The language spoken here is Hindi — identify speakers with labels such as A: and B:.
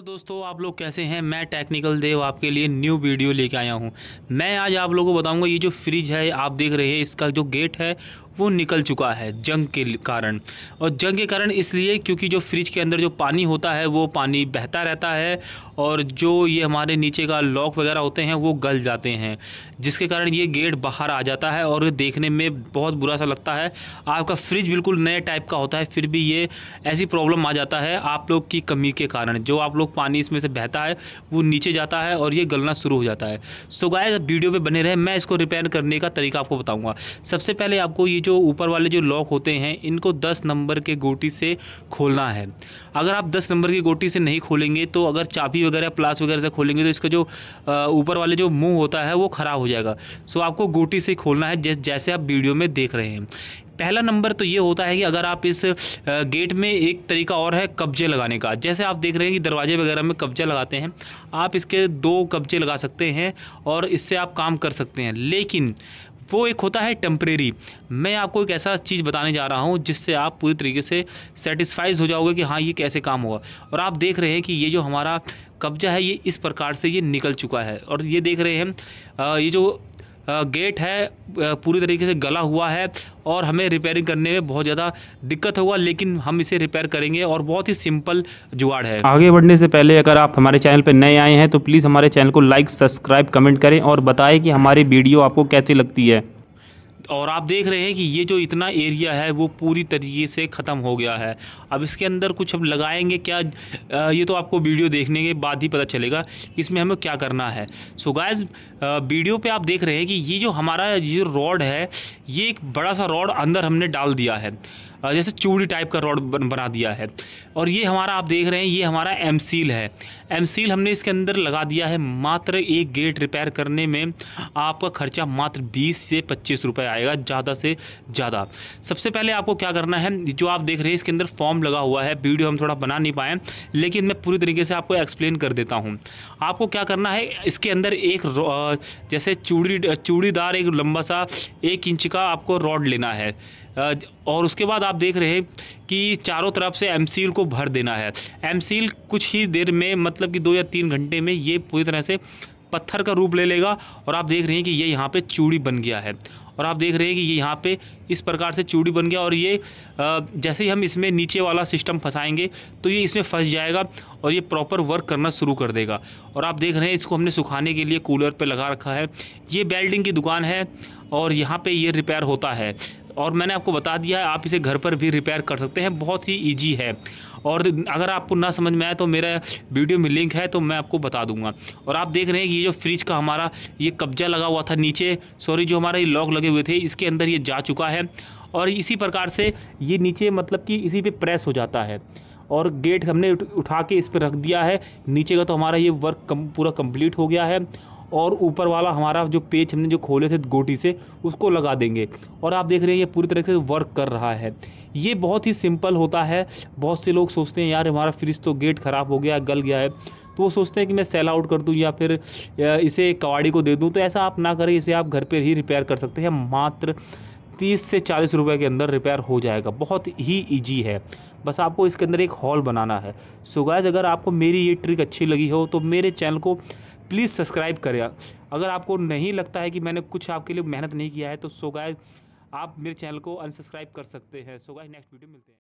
A: हेलो दोस्तों आप लोग कैसे हैं मैं टेक्निकल देव आपके लिए न्यू वीडियो लेके आया हूं मैं आज आप लोगों को बताऊंगा ये जो फ्रिज है आप देख रहे हैं इसका जो गेट है वो निकल चुका है जंग के कारण और जंग के कारण इसलिए क्योंकि जो फ्रिज के अंदर जो पानी होता है वो पानी बहता रहता है और जो ये हमारे नीचे का लॉक वगैरह होते हैं वो गल जाते हैं जिसके कारण ये गेट बाहर आ जाता है और देखने में बहुत बुरा सा लगता है आपका फ्रिज बिल्कुल नए टाइप का होता है फिर भी ये ऐसी प्रॉब्लम आ जाता है आप लोग की कमी के कारण जो आप लोग पानी इसमें से बहता है वो नीचे जाता है और ये गलना शुरू हो जाता है सो गाय वीडियो पर बने रहे मैं इसको रिपेयर करने का तरीका आपको बताऊँगा सबसे पहले आपको ये जो ऊपर वाले जो लॉक होते हैं इनको दस नंबर के गोटी से खोलना है अगर आप दस नंबर की गोटी से नहीं खोलेंगे तो अगर चाबी वगैरह प्लास वगैरह से खोलेंगे तो इसका जो ऊपर वाले जो मुँह होता है वो ख़राब हो जाएगा सो आपको गोटी से खोलना है जैसे आप वीडियो में देख रहे हैं पहला नंबर तो ये होता है कि अगर आप इस गेट में एक तरीका और है कब्जे लगाने का जैसे आप देख रहे हैं कि दरवाजे वगैरह में कब्जा लगाते हैं आप इसके दो कब्जे लगा सकते हैं और इससे आप काम कर सकते हैं लेकिन वो एक होता है टेम्परेरी मैं आपको एक ऐसा चीज़ बताने जा रहा हूँ जिससे आप पूरी तरीके से सेटिस्फाइज हो जाओगे कि हाँ ये कैसे काम हुआ और आप देख रहे हैं कि ये जो हमारा कब्जा है ये इस प्रकार से ये निकल चुका है और ये देख रहे हैं ये जो गेट है पूरी तरीके से गला हुआ है और हमें रिपेयरिंग करने में बहुत ज़्यादा दिक्कत होगा लेकिन हम इसे रिपेयर करेंगे और बहुत ही सिंपल जुगाड़ है आगे बढ़ने से पहले अगर आप हमारे चैनल पर नए आए हैं तो प्लीज़ हमारे चैनल को लाइक सब्सक्राइब कमेंट करें और बताएं कि हमारी वीडियो आपको कैसी लगती है और आप देख रहे हैं कि ये जो इतना एरिया है वो पूरी तरीके से ख़त्म हो गया है अब इसके अंदर कुछ अब लगाएंगे क्या ये तो आपको वीडियो देखने के बाद ही पता चलेगा इसमें हमें क्या करना है सो गायज वीडियो पे आप देख रहे हैं कि ये जो हमारा ये रॉड है ये एक बड़ा सा रॉड अंदर हमने डाल दिया है जैसे चूड़ी टाइप का रॉड बना दिया है और ये हमारा आप देख रहे हैं ये हमारा एम सील है एम सील हमने इसके अंदर लगा दिया है मात्र एक गेट रिपेयर करने में आपका खर्चा मात्र बीस से पच्चीस रुपये आएगा ज़्यादा से ज़्यादा सबसे पहले आपको क्या करना है जो आप देख रहे हैं इसके अंदर फॉर्म लगा हुआ है वीडियो हम थोड़ा बना नहीं पाए लेकिन मैं पूरी तरीके से आपको एक्सप्लेन कर देता हूँ आपको क्या करना है इसके अंदर एक जैसे चूड़ी चूड़ीदार एक लंबा सा एक इंच का आपको रॉड लेना है और उसके बाद आप देख रहे हैं कि चारों तरफ से एम को भर देना है एम कुछ ही देर में मतलब कि दो या तीन घंटे में ये पूरी तरह से पत्थर का रूप ले लेगा और आप देख रहे हैं कि ये यहाँ पे चूड़ी बन गया है और आप देख रहे हैं कि ये यहाँ पे इस प्रकार से चूड़ी बन गया और ये जैसे ही हम इसमें नीचे वाला सिस्टम फंसाएंगे तो ये इसमें फंस जाएगा और ये प्रॉपर वर्क करना शुरू कर देगा और आप देख रहे हैं इसको हमने सुखाने के लिए कूलर पर लगा रखा है ये बेल्डिंग की दुकान है और यहाँ पे ये रिपेयर होता है और मैंने आपको बता दिया है आप इसे घर पर भी रिपेयर कर सकते हैं बहुत ही ईजी है और अगर आपको ना समझ में आए तो मेरा वीडियो में लिंक है तो मैं आपको बता दूंगा और आप देख रहे हैं कि ये जो फ्रिज का हमारा ये कब्जा लगा हुआ था नीचे सॉरी जो हमारा ये लॉक लगे हुए थे इसके अंदर ये जा चुका है और इसी प्रकार से ये नीचे मतलब कि इसी पर प्रेस हो जाता है और गेट हमने उठा के इस पर रख दिया है नीचे का तो हमारा ये वर्क कम, पूरा कम्प्लीट हो गया है और ऊपर वाला हमारा जो पेज हमने जो खोले थे गोटी से उसको लगा देंगे और आप देख रहे हैं ये पूरी तरह से वर्क कर रहा है ये बहुत ही सिंपल होता है बहुत से लोग सोचते हैं यार हमारा फ्रिज तो गेट ख़राब हो गया गल गया है तो वो सोचते हैं कि मैं सेल आउट कर दूं या फिर इसे कवाड़ी को दे दूं तो ऐसा आप ना करें इसे आप घर पर ही रिपेयर कर सकते हैं मात्र तीस से चालीस रुपए के अंदर रिपेयर हो जाएगा बहुत ही ईजी है बस आपको इसके अंदर एक हॉल बनाना है सो गाइज अगर आपको मेरी ये ट्रिक अच्छी लगी हो तो मेरे चैनल को प्लीज़ सब्सक्राइब करें अगर आपको नहीं लगता है कि मैंने कुछ आपके लिए मेहनत नहीं किया है तो सो आप मेरे चैनल को अनसब्सक्राइब कर सकते हैं सो नेक्स्ट वीडियो मिलते हैं